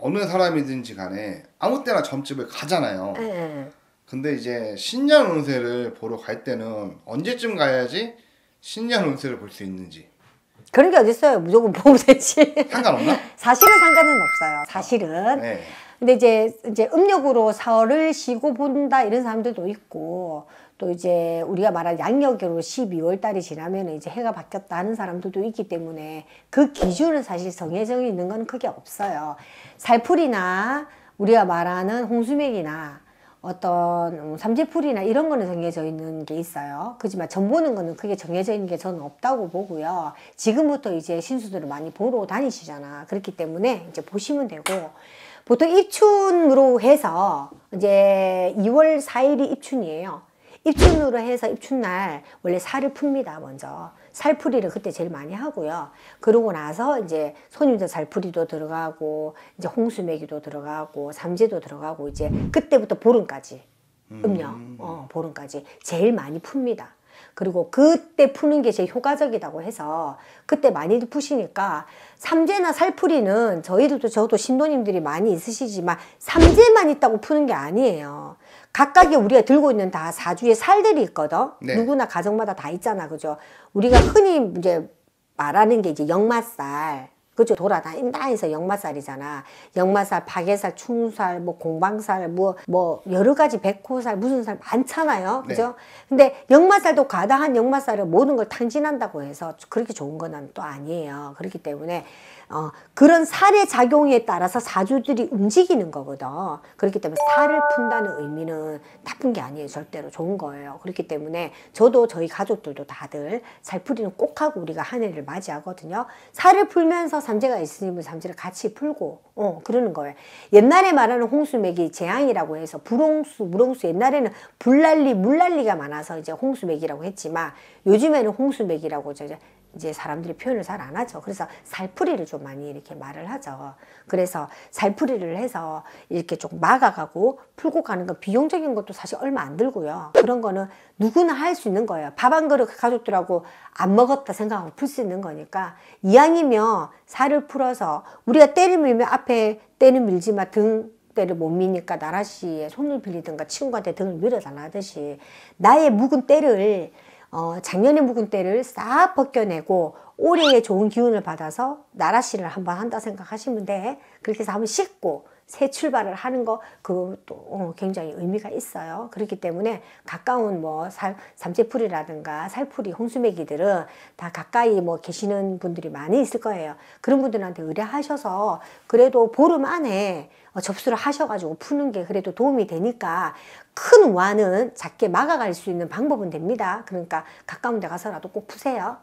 어느 사람이든지 간에 아무 때나 점집을 가잖아요. 네. 근데 이제 신년 운세를 보러 갈 때는 언제쯤 가야지 신년 운세를 볼 수 있는지. 그런 게 어딨어요. 무조건 보험 되지. 상관없나? 사실은 상관은 없어요. 사실은. 네. 근데 이제 이제 음력으로 사월을 쉬고 본다 이런 사람들도 있고 또 이제 우리가 말한 양력으로 12월 달이 지나면 이제 해가 바뀌었다 하는 사람들도 있기 때문에 그 기준은 사실 정해져 있는 건 크게 없어요. 살풀이나 우리가 말하는 홍수맥이나 어떤 음, 삼재풀이나 이런 거는 정해져 있는 게 있어요. 그지만 점 보는 거는 그게 정해져 있는 게 저는 없다고 보고요. 지금부터 이제 신수들을 많이 보러 다니시잖아. 그렇기 때문에 이제 보시면 되고 보통 입춘으로 해서 이제 2월 4일이 입춘이에요. 입춘으로 해서 입춘날 원래 살을 풉니다 먼저 살풀이를 그때 제일 많이 하고요 그러고 나서 이제 손님들 살풀이도 들어가고 이제 홍수매기도 들어가고 삼재도 들어가고 이제 그때부터 보름까지 음. 음료 음. 어, 보름까지 제일 많이 풉니다 그리고 그때 푸는 게 제일 효과적이라고 해서 그때 많이들 푸시니까 삼재나 살풀이는 저희들도 저도 신도님들이 많이 있으시지만 삼재만 있다고 푸는 게 아니에요. 각각의 우리가 들고 있는 다 사주의 살들이 있거든. 네. 누구나 가정마다 다 있잖아, 그죠? 우리가 흔히 이제 말하는 게 이제 역마살, 그죠 돌아다닌다 해서 역마살이잖아 역마살 파괴살 충살 뭐 공방살 뭐뭐 뭐 여러 가지 백호살 무슨 살 많잖아요 네. 그죠 네. 근데 역마살도 과다한 역마살을 모든 걸 탕진한다고 해서 그렇게 좋은 건또 아니에요 그렇기 때문에 어, 그런 살의 작용에 따라서 사주들이 움직이는 거거든 그렇기 때문에 살을 푼다는 의미는 나쁜 게 아니에요 절대로 좋은 거예요 그렇기 때문에 저도 저희 가족들도 다들 살 풀이는 꼭 하고 우리가 한 해를 맞이하거든요 살을 풀면서 삼재가 있으면 삼재를 같이 풀고 어 그러는 거예요. 옛날에 말하는 홍수맥이 재앙이라고 해서 불홍수, 물홍수 옛날에는 불난리, 물난리가 많아서 이제 홍수맥이라고 했지만 요즘에는 홍수맥이라고 저 이제 사람들이 표현을 잘 안 하죠. 그래서 살풀이를 좀 많이 이렇게 말을 하죠. 그래서 살풀이를 해서 이렇게 좀 막아가고 풀고 가는 건 비용적인 것도 사실 얼마 안 들고요. 그런 거는 누구나 할 수 있는 거예요. 밥 한 그릇 가족들하고 안 먹었다 생각하고 풀 수 있는 거니까 이왕이면 살을 풀어서 우리가 때를 밀면 앞에 때는 밀지만 등 때를 못 미니까 나라씨의 손을 빌리든가 친구한테 등을 밀어달라듯이 나의 묵은 때를 어, 작년에 묵은 때를 싹 벗겨내고 올해의 좋은 기운을 받아서 나라씨를 한번 한다 생각하시면 돼. 그렇게 해서 한번 씻고 새 출발을 하는 거 그것도 어, 굉장히 의미가 있어요. 그렇기 때문에 가까운 뭐 살, 삼재풀이라든가 살풀이 홍수매기들은 다 가까이 뭐 계시는 분들이 많이 있을 거예요. 그런 분들한테 의뢰하셔서 그래도 보름 안에 접수를 하셔가지고 푸는 게 그래도 도움이 되니까 큰 와는 작게 막아갈 수 있는 방법은 됩니다. 그러니까 가까운 데 가서라도 꼭 푸세요.